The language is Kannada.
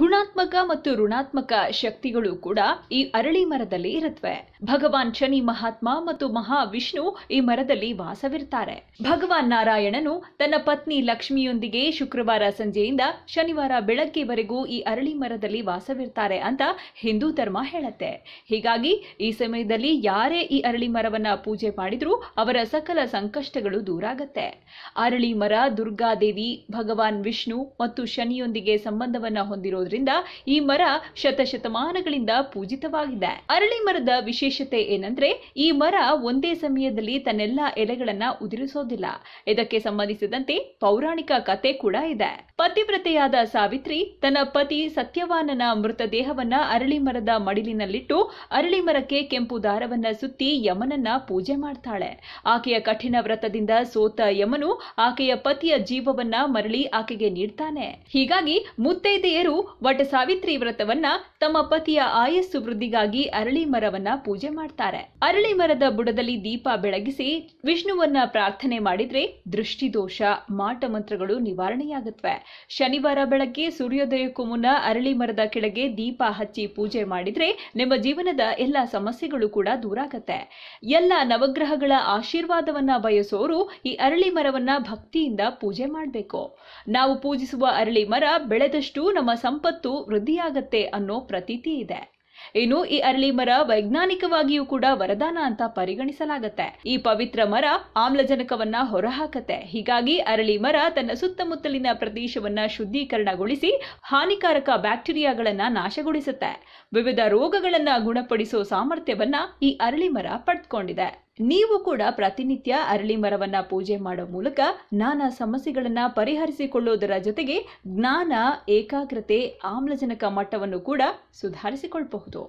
ಗುಣಾತ್ಮಕ ಮತ್ತು ಋಣಾತ್ಮಕ ಶಕ್ತಿಗಳು ಕೂಡ ಈ ಅರಳಿ ಮರದಲ್ಲಿ ಇರುತ್ತವೆ ಭಗವಾನ್ ಶನಿ ಮಹಾತ್ಮ ಮತ್ತು ಮಹಾವಿಷ್ಣು ಈ ಮರದಲ್ಲಿ ವಾಸವಿರ್ತಾರೆ ಭಗವಾನ್ ನಾರಾಯಣನು ತನ್ನ ಪತ್ನಿ ಲಕ್ಷ್ಮಿಯೊಂದಿಗೆ ಶುಕ್ರವಾರ ಸಂಜೆಯಿಂದ ಶನಿವಾರ ಬೆಳಗ್ಗೆವರೆಗೂ ಈ ಅರಳಿ ಮರದಲ್ಲಿ ವಾಸವಿರ್ತಾರೆ ಅಂತ ಹಿಂದೂ ಧರ್ಮ ಹೇಳುತ್ತೆ ಹೀಗಾಗಿ ಈ ಸಮಯದಲ್ಲಿ ಯಾರೇ ಈ ಅರಳಿ ಮರವನ್ನ ಪೂಜೆ ಮಾಡಿದ್ರೂ ಅವರ ಸಕಲ ಸಂಕಷ್ಟಗಳು ದೂರ ದೂರಾಗತ್ತೆ ಅರಳಿ ಮರ ದುರ್ಗಾದೇವಿ ಭಗವಾನ್ ವಿಷ್ಣು ಮತ್ತು ಶನಿಯೊಂದಿಗೆ ಸಂಬಂಧವನ್ನ ಹೊಂದಿರುವ ಇರೋದ್ರಿಂದ ಈ ಮರ ಶತಶತಮಾನಗಳಿಂದ ಪೂಜಿತವಾಗಿದೆ ಅರಳಿ ಮರದ ವಿಶೇಷತೆ ಏನಂದ್ರೆ ಈ ಮರ ಒಂದೇ ಸಮಯದಲ್ಲಿ ತನ್ನೆಲ್ಲ ಎಲೆಗಳನ್ನ ಉದುರಿಸೋದಿಲ್ಲ ಇದಕ್ಕೆ ಸಂಬಂಧಿಸಿದಂತೆ ಪೌರಾಣಿಕ ಕತೆ ಕೂಡ ಇದೆ ಪತಿವ್ರತೆಯಾದ ಸಾವಿತ್ರಿ ತನ್ನ ಪತಿ ಸತ್ಯವಾನನ ಮೃತದೇಹವನ್ನ ಅರಳಿ ಮರದ ಮಡಿಲಿನಲ್ಲಿಟ್ಟು ಅರಳಿ ಮರಕ್ಕೆ ಕೆಂಪು ದಾರವನ್ನ ಸುತ್ತಿ ಯಮನನ್ನ ಪೂಜೆ ಮಾಡ್ತಾಳೆ ಆಕೆಯ ಕಠಿಣ ವ್ರತದಿಂದ ಸೋತ ಯಮನು ಆಕೆಯ ಪತಿಯ ಜೀವವನ್ನ ಮರಳಿ ಆಕೆಗೆ ನೀಡ್ತಾನೆ ಹೀಗಾಗಿ ಮುತ್ತೈದೆಯರು ವಟ ಸಾವಿತ್ರಿ ವ್ರತವನ್ನ ತಮ್ಮ ಪತಿಯ ಆಯಸ್ಸು ವೃದ್ಧಿಗಾಗಿ ಅರಳಿ ಮರವನ್ನ ಪೂಜೆ ಮಾಡ್ತಾರೆ ಅರಳಿ ಮರದ ಬುಡದಲ್ಲಿ ದೀಪ ಬೆಳಗಿಸಿ ವಿಷ್ಣುವನ್ನ ಪ್ರಾರ್ಥನೆ ಮಾಡಿದ್ರೆ ದೃಷ್ಟಿದೋಷ ಮಾಟ ಮಂತ್ರಗಳು ನಿವಾರಣೆಯಾಗುತ್ತವೆ ಶನಿವಾರ ಬೆಳಗ್ಗೆ ಸೂರ್ಯೋದಯಕ್ಕೂ ಮುನ್ನ ಅರಳಿ ಮರದ ಕೆಳಗೆ ದೀಪ ಹಚ್ಚಿ ಪೂಜೆ ಮಾಡಿದ್ರೆ ನಿಮ್ಮ ಜೀವನದ ಎಲ್ಲ ಸಮಸ್ಯೆಗಳು ಕೂಡ ದೂರಾಗತ್ತೆ ಎಲ್ಲಾ ಎಲ್ಲ ನವಗ್ರಹಗಳ ಆಶೀರ್ವಾದವನ್ನ ಬಯಸೋರು ಈ ಅರಳಿ ಮರವನ್ನ ಭಕ್ತಿಯಿಂದ ಪೂಜೆ ಮಾಡಬೇಕು ನಾವು ಪೂಜಿಸುವ ಅರಳಿ ಮರ ಬೆಳೆದಷ್ಟು ನಮ್ಮ ಸಂಪತ್ತು ವೃದ್ಧಿಯಾಗತ್ತೆ ಅನ್ನೋ ಪ್ರತೀತಿ ಇದೆ ಇನ್ನು ಈ ಅರಳಿ ಮರ ವೈಜ್ಞಾನಿಕವಾಗಿಯೂ ಕೂಡ ವರದಾನ ಅಂತ ಪರಿಗಣಿಸಲಾಗತ್ತೆ ಈ ಪವಿತ್ರ ಮರ ಆಮ್ಲಜನಕವನ್ನ ಹೊರಹಾಕತ್ತೆ ಹೀಗಾಗಿ ಅರಳಿ ಮರ ತನ್ನ ಸುತ್ತಮುತ್ತಲಿನ ಪ್ರದೇಶವನ್ನ ಶುದ್ಧೀಕರಣಗೊಳಿಸಿ ಹಾನಿಕಾರಕ ಬ್ಯಾಕ್ಟೀರಿಯಾಗಳನ್ನ ನಾಶಗೊಳಿಸುತ್ತೆ ವಿವಿಧ ರೋಗಗಳನ್ನ ಗುಣಪಡಿಸುವ ಸಾಮರ್ಥ್ಯವನ್ನ ಈ ಅರಳಿ ಮರ ಪಡ್ಕೊಂಡಿದೆ ನೀವು ಕೂಡ ಪ್ರತಿನಿತ್ಯ ಅರಳಿ ಮರವನ್ನ ಪೂಜೆ ಮಾಡುವ ಮೂಲಕ ನಾನಾ ಸಮಸ್ಯೆಗಳನ್ನ ಪರಿಹರಿಸಿಕೊಳ್ಳುವುದರ ಜೊತೆಗೆ ಜ್ಞಾನ ಏಕಾಗ್ರತೆ ಆಮ್ಲಜನಕ ಮಟ್ಟವನ್ನು ಕೂಡ ಸುಧಾರಿಸಿಕೊಳ್ಳಬಹುದು